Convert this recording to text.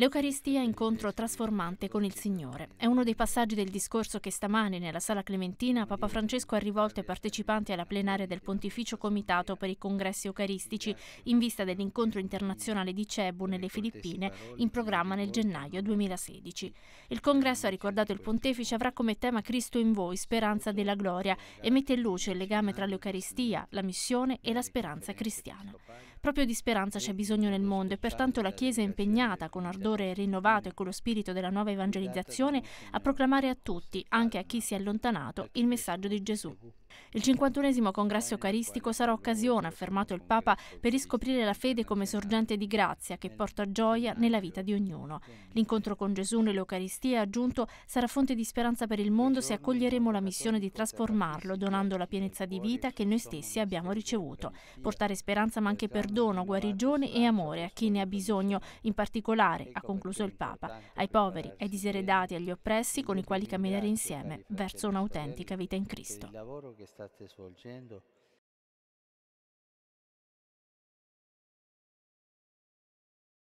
L'Eucaristia è incontro trasformante con il Signore. È uno dei passaggi del discorso che stamane nella Sala Clementina Papa Francesco ha rivolto ai partecipanti alla plenaria del Pontificio Comitato per i Congressi Eucaristici in vista dell'incontro internazionale di Cebu nelle Filippine in programma nel gennaio 2016. Il congresso, ha ricordato il Pontefice, avrà come tema Cristo in voi, speranza della gloria e mette in luce il legame tra l'Eucaristia, la missione e la speranza cristiana. Proprio di speranza c'è bisogno nel mondo e pertanto la Chiesa è impegnata con ardore rinnovato e con lo spirito della nuova evangelizzazione a proclamare a tutti, anche a chi si è allontanato, il messaggio di Gesù. Il 51 congresso eucaristico sarà occasione, ha affermato il Papa, per riscoprire la fede come sorgente di grazia che porta gioia nella vita di ognuno. L'incontro con Gesù nell'Eucaristia, ha aggiunto, sarà fonte di speranza per il mondo se accoglieremo la missione di trasformarlo, donando la pienezza di vita che noi stessi abbiamo ricevuto. Portare speranza ma anche perdono, guarigione e amore a chi ne ha bisogno, in particolare, ha concluso il Papa, ai poveri, ai diseredati, agli oppressi con i quali camminare insieme verso un'autentica vita in Cristo che state svolgendo